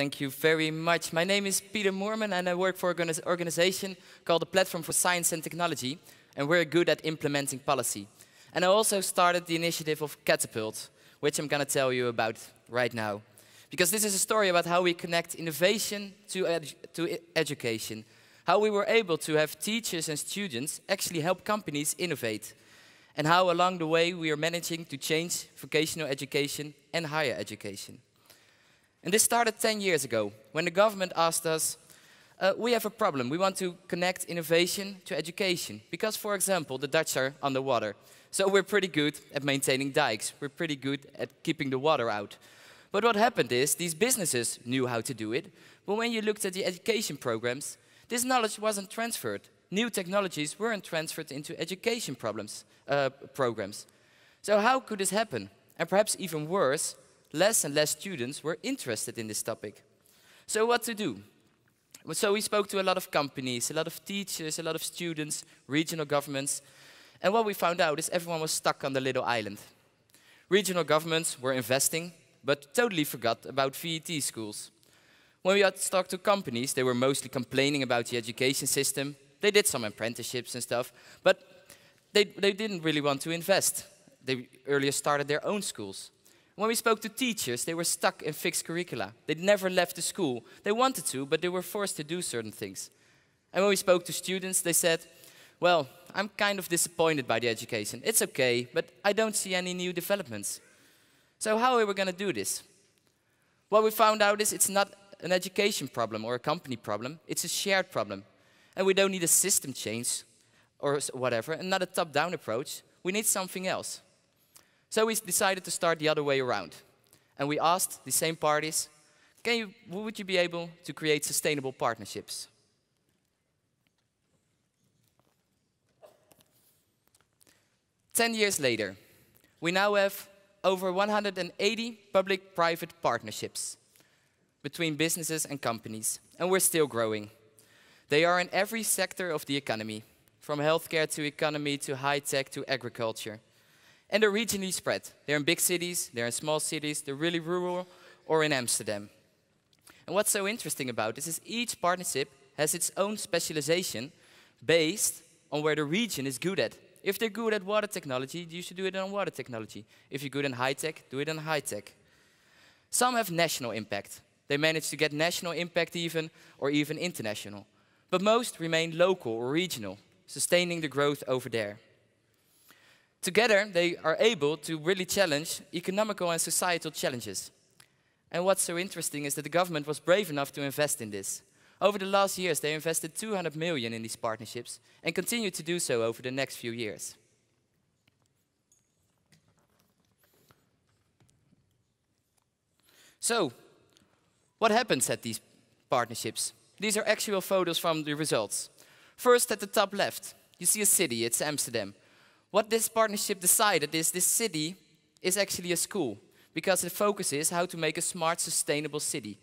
Thank you very much. My name is Peter Moorman, and I work for an organization called the Platform for Science and Technology, and we're good at implementing policy. And I also started the initiative of Catapult, which I'm going to tell you about right now. Because this is a story about how we connect innovation to, edu to education, how we were able to have teachers and students actually help companies innovate, and how along the way we are managing to change vocational education and higher education. And this started 10 years ago when the government asked us, uh, we have a problem. We want to connect innovation to education. Because, for example, the Dutch are underwater. So we're pretty good at maintaining dikes. We're pretty good at keeping the water out. But what happened is these businesses knew how to do it. But when you looked at the education programs, this knowledge wasn't transferred. New technologies weren't transferred into education problems, uh, programs. So how could this happen? And perhaps even worse, less and less students were interested in this topic. So what to do? So we spoke to a lot of companies, a lot of teachers, a lot of students, regional governments. And what we found out is everyone was stuck on the little island. Regional governments were investing, but totally forgot about VET schools. When we had talk to companies, they were mostly complaining about the education system. They did some apprenticeships and stuff, but they, they didn't really want to invest. They earlier started their own schools. When we spoke to teachers, they were stuck in fixed curricula. They'd never left the school. They wanted to, but they were forced to do certain things. And when we spoke to students, they said, Well, I'm kind of disappointed by the education. It's okay, but I don't see any new developments. So, how are we going to do this? What we found out is it's not an education problem or a company problem, it's a shared problem. And we don't need a system change or whatever, and not a top down approach. We need something else. So we decided to start the other way around. And we asked the same parties, can you, would you be able to create sustainable partnerships? Ten years later, we now have over 180 public-private partnerships between businesses and companies, and we're still growing. They are in every sector of the economy, from healthcare to economy to high tech to agriculture. And they're regionally spread. They're in big cities, they're in small cities, they're really rural or in Amsterdam. And what's so interesting about this is each partnership has its own specialization based on where the region is good at. If they're good at water technology, you should do it on water technology. If you're good in high tech, do it on high tech. Some have national impact. They manage to get national impact even, or even international. But most remain local or regional, sustaining the growth over there. Together, they are able to really challenge economical and societal challenges. And what's so interesting is that the government was brave enough to invest in this. Over the last years, they invested 200 million in these partnerships and continue to do so over the next few years. So, what happens at these partnerships? These are actual photos from the results. First, at the top left, you see a city, it's Amsterdam. What this partnership decided is this city is actually a school because the focus is how to make a smart, sustainable city.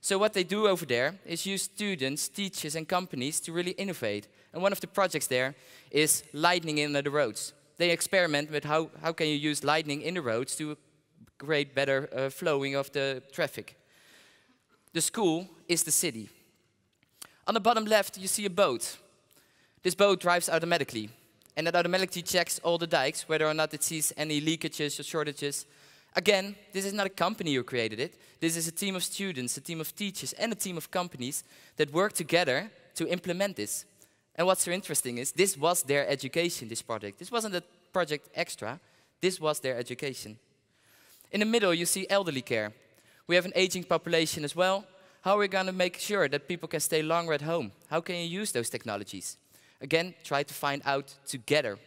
So what they do over there is use students, teachers and companies to really innovate. And one of the projects there is lightning in the roads. They experiment with how, how can you use lightning in the roads to create better uh, flowing of the traffic. The school is the city. On the bottom left, you see a boat. This boat drives automatically and that automatically checks all the dikes, whether or not it sees any leakages or shortages. Again, this is not a company who created it. This is a team of students, a team of teachers, and a team of companies that work together to implement this. And what's so interesting is this was their education, this project. This wasn't a project extra. This was their education. In the middle, you see elderly care. We have an aging population as well. How are we going to make sure that people can stay longer at home? How can you use those technologies? Again, try to find out together.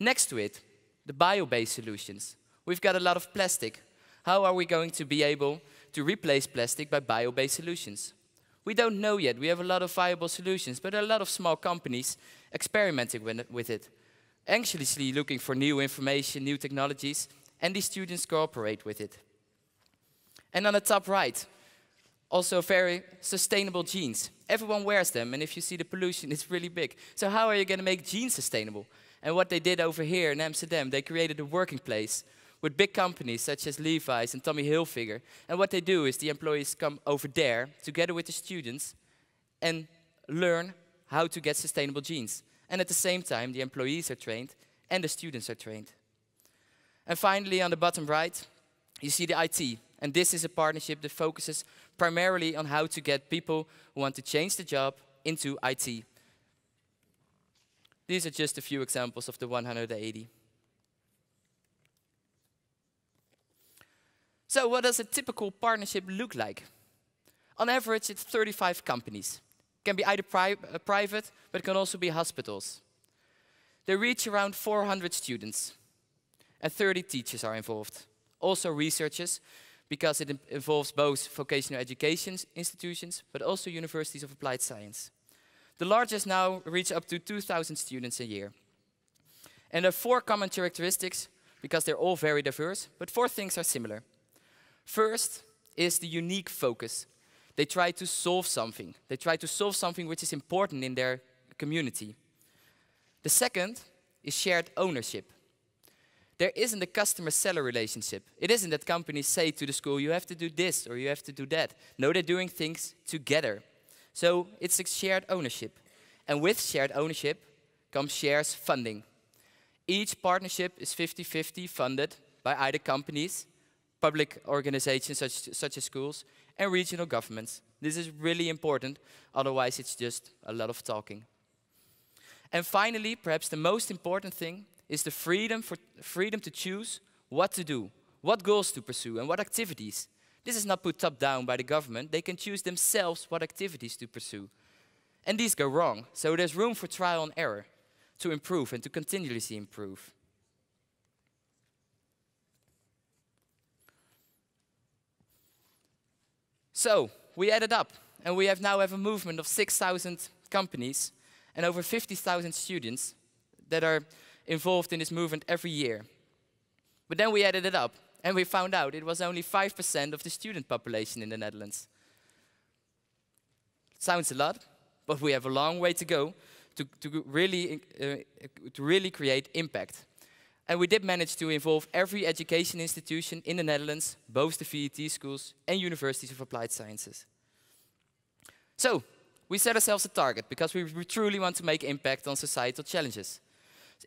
Next to it, the bio-based solutions. We've got a lot of plastic. How are we going to be able to replace plastic by bio-based solutions? We don't know yet. We have a lot of viable solutions, but a lot of small companies experimenting with it, anxiously looking for new information, new technologies, and these students cooperate with it. And on the top right, also very sustainable jeans. Everyone wears them, and if you see the pollution, it's really big. So how are you going to make jeans sustainable? And what they did over here in Amsterdam, they created a working place with big companies such as Levi's and Tommy Hilfiger. And what they do is the employees come over there together with the students and learn how to get sustainable jeans. And at the same time, the employees are trained and the students are trained. And finally, on the bottom right, you see the IT. And this is a partnership that focuses primarily on how to get people who want to change the job into IT. These are just a few examples of the 180. So what does a typical partnership look like? On average, it's 35 companies. It can be either pri uh, private, but it can also be hospitals. They reach around 400 students, and 30 teachers are involved. Also researchers because it involves both vocational education institutions, but also universities of applied science. The largest now reach up to 2,000 students a year. And there are four common characteristics, because they're all very diverse, but four things are similar. First is the unique focus. They try to solve something. They try to solve something which is important in their community. The second is shared ownership there isn't a customer-seller relationship. It isn't that companies say to the school, you have to do this or you have to do that. No, they're doing things together. So it's a shared ownership. And with shared ownership comes shares funding. Each partnership is 50-50 funded by either companies, public organizations such, such as schools, and regional governments. This is really important, otherwise it's just a lot of talking. And finally, perhaps the most important thing, is the freedom, for, freedom to choose what to do, what goals to pursue, and what activities. This is not put top down by the government. They can choose themselves what activities to pursue. And these go wrong, so there's room for trial and error to improve and to continuously improve. So we added up, and we have now have a movement of 6,000 companies and over 50,000 students that are involved in this movement every year. But then we added it up and we found out it was only 5% of the student population in the Netherlands. Sounds a lot, but we have a long way to go to, to, really, uh, to really create impact. And we did manage to involve every education institution in the Netherlands, both the VET schools and universities of applied sciences. So, we set ourselves a target because we truly want to make impact on societal challenges.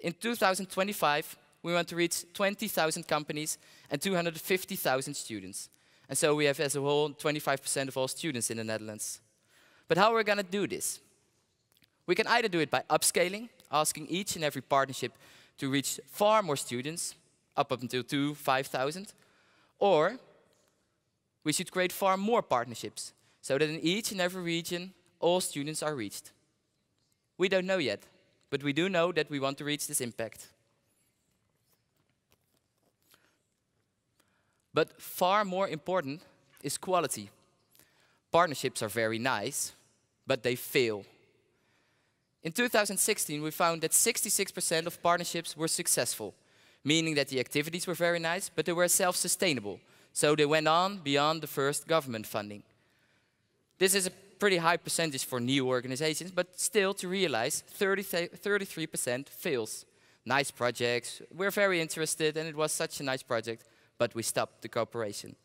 In 2025, we want to reach 20,000 companies and 250,000 students. And so we have, as a whole, 25% of all students in the Netherlands. But how are we going to do this? We can either do it by upscaling, asking each and every partnership to reach far more students, up until two, 5,000, or we should create far more partnerships so that in each and every region, all students are reached. We don't know yet, but we do know that we want to reach this impact. But far more important is quality. Partnerships are very nice, but they fail. In 2016, we found that 66% of partnerships were successful, meaning that the activities were very nice, but they were self-sustainable. So they went on beyond the first government funding. This is a pretty high percentage for new organizations, but still to realize 33% fails. Nice projects, we're very interested, and it was such a nice project, but we stopped the cooperation.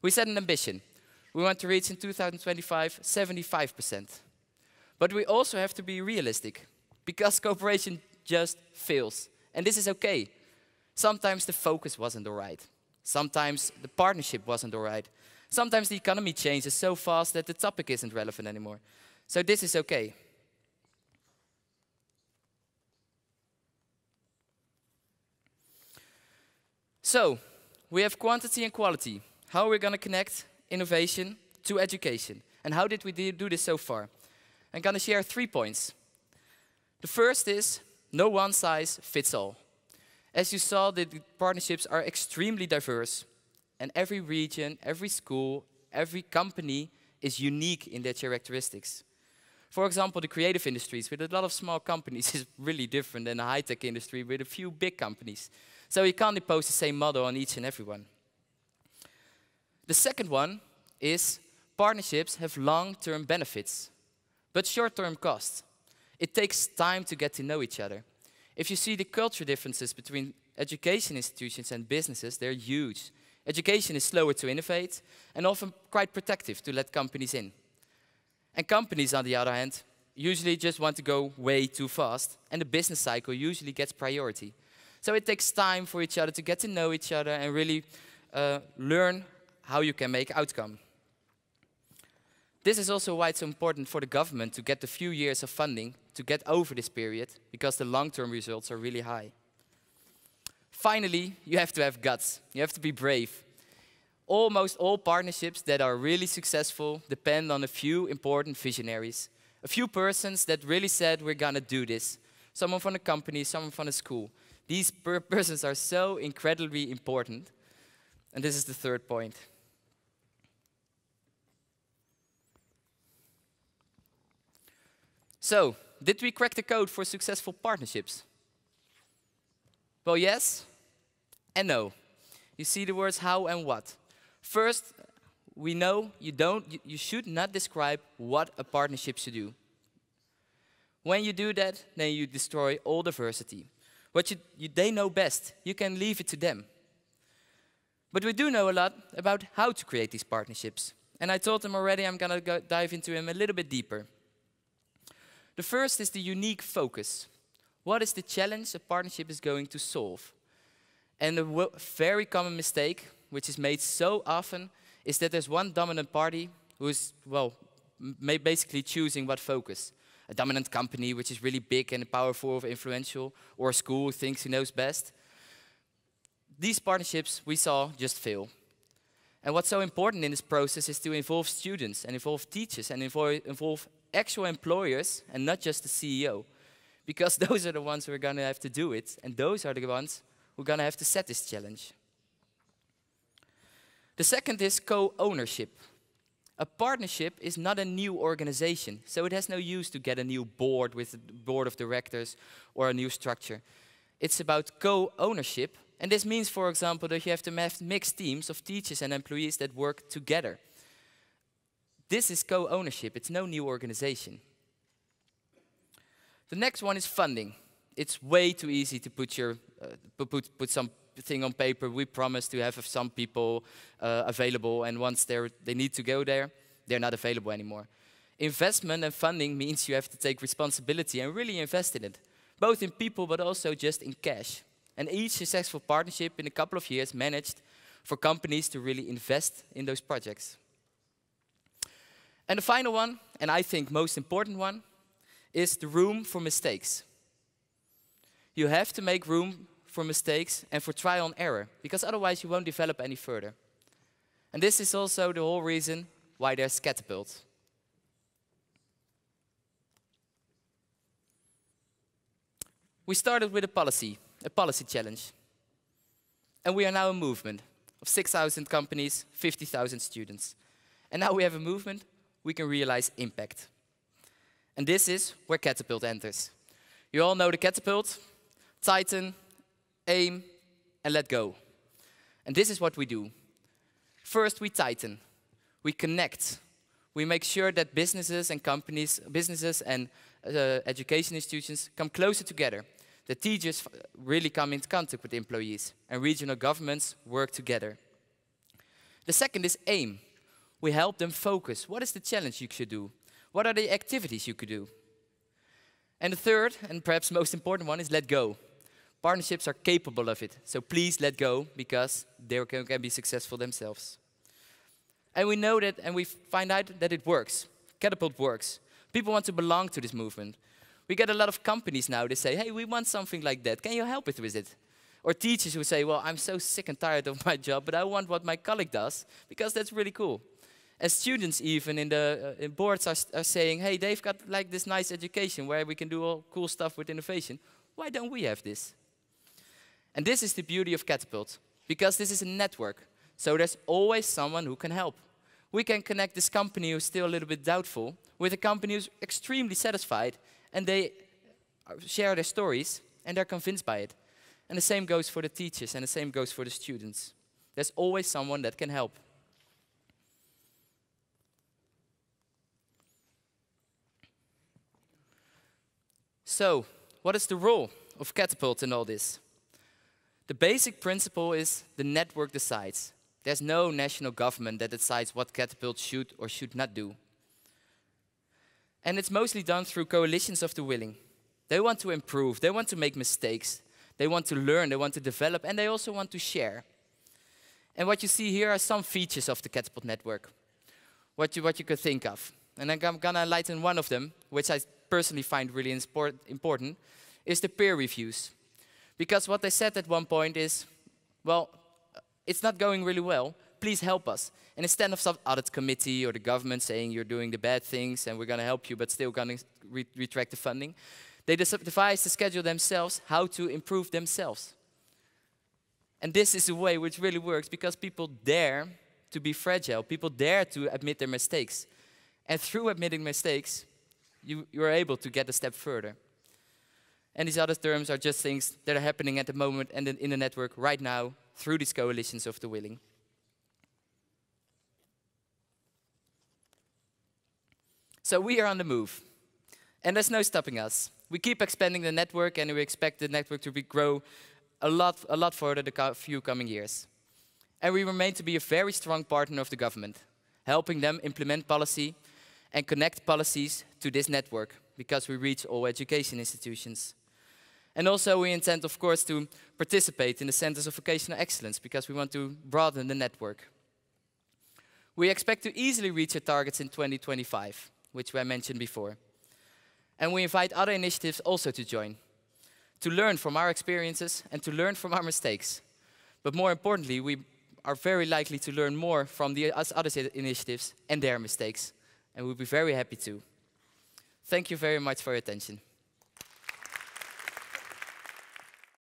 We set an ambition. We want to reach in 2025 75%. But we also have to be realistic because cooperation just fails. And this is okay. Sometimes the focus wasn't all right. Sometimes the partnership wasn't all right. Sometimes the economy changes so fast that the topic isn't relevant anymore. So this is okay. So, we have quantity and quality. How are we going to connect innovation to education? And how did we do this so far? I'm going to share three points. The first is no one size fits all. As you saw, the partnerships are extremely diverse. And every region, every school, every company is unique in their characteristics. For example, the creative industries with a lot of small companies is really different than the high-tech industry with a few big companies. So you can't impose the same model on each and everyone. The second one is partnerships have long-term benefits, but short-term costs. It takes time to get to know each other. If you see the culture differences between education institutions and businesses, they're huge. Education is slower to innovate and often quite protective to let companies in. And companies, on the other hand, usually just want to go way too fast, and the business cycle usually gets priority. So it takes time for each other to get to know each other and really uh, learn how you can make outcome. This is also why it's important for the government to get the few years of funding to get over this period, because the long-term results are really high. Finally, you have to have guts. You have to be brave. Almost all partnerships that are really successful depend on a few important visionaries, a few persons that really said, We're gonna do this. Someone from a company, someone from a school. These per persons are so incredibly important. And this is the third point. So, did we crack the code for successful partnerships? Well, yes, and no, You see the words how and what. First, we know you don't you should not describe what a partnership should do. When you do that, then you destroy all diversity. What you, you, they know best, you can leave it to them. But we do know a lot about how to create these partnerships. And I told them already I'm going to dive into them a little bit deeper. The first is the unique focus. What is the challenge a partnership is going to solve? And a very common mistake, which is made so often, is that there's one dominant party who's, well, basically choosing what focus. A dominant company, which is really big and powerful and influential, or a school who thinks he knows best. These partnerships we saw just fail. And what's so important in this process is to involve students and involve teachers and involve actual employers and not just the CEO. Because those are the ones who are going to have to do it, and those are the ones we are going to have to set this challenge. The second is co-ownership. A partnership is not a new organization, so it has no use to get a new board with a board of directors or a new structure. It's about co-ownership, and this means, for example, that you have to have mixed teams of teachers and employees that work together. This is co-ownership, it's no new organization. The next one is funding. It's way too easy to put your uh, put, put some thing on paper. We promise to have some people uh, available, and once they they need to go there, they're not available anymore. Investment and funding means you have to take responsibility and really invest in it, both in people but also just in cash. And each successful partnership in a couple of years managed for companies to really invest in those projects. And the final one, and I think most important one, is the room for mistakes. You have to make room for mistakes, and for trial and error, because otherwise you won't develop any further. And this is also the whole reason why there's Catapult. We started with a policy, a policy challenge. And we are now a movement of 6,000 companies, 50,000 students. And now we have a movement, we can realize impact. And this is where Catapult enters. You all know the Catapult, Titan, aim, and let go. And this is what we do. First, we tighten, we connect, we make sure that businesses and companies, businesses and uh, education institutions come closer together. The teachers really come into contact with employees, and regional governments work together. The second is aim. We help them focus. What is the challenge you should do? What are the activities you could do? And the third, and perhaps most important one, is let go. Partnerships are capable of it, so please let go because they can, can be successful themselves. And we know that, and we find out that it works. Catapult works. People want to belong to this movement. We get a lot of companies now that say, hey, we want something like that. Can you help us with it? Or teachers who say, well, I'm so sick and tired of my job, but I want what my colleague does because that's really cool. And students even in the uh, in boards are, are saying, hey, they've got like this nice education where we can do all cool stuff with innovation. Why don't we have this? And this is the beauty of Catapult, because this is a network. So there's always someone who can help. We can connect this company who's still a little bit doubtful with a company who's extremely satisfied, and they share their stories, and they're convinced by it. And the same goes for the teachers, and the same goes for the students. There's always someone that can help. So, what is the role of Catapult in all this? The basic principle is the network decides. There's no national government that decides what Catapult should or should not do. And it's mostly done through coalitions of the willing. They want to improve, they want to make mistakes, they want to learn, they want to develop, and they also want to share. And what you see here are some features of the Catapult network, what you, what you could think of. And I'm gonna lighten one of them, which I personally find really important, is the peer reviews. Because what they said at one point is, well, it's not going really well, please help us. And instead of some audit committee or the government saying you're doing the bad things and we're going to help you but still going to re retract the funding, they devised a schedule themselves how to improve themselves. And this is a way which really works because people dare to be fragile, people dare to admit their mistakes. And through admitting mistakes, you, you're able to get a step further. And these other terms are just things that are happening at the moment and in the network right now through these coalitions of the willing. So we are on the move. And there's no stopping us. We keep expanding the network and we expect the network to grow a lot, a lot further the few coming years. And we remain to be a very strong partner of the government, helping them implement policy and connect policies to this network because we reach all education institutions. And also we intend, of course, to participate in the Centers of Vocational Excellence because we want to broaden the network. We expect to easily reach our targets in 2025, which I mentioned before. And we invite other initiatives also to join, to learn from our experiences and to learn from our mistakes. But more importantly, we are very likely to learn more from the other initiatives and their mistakes, and we'll be very happy to. Thank you very much for your attention.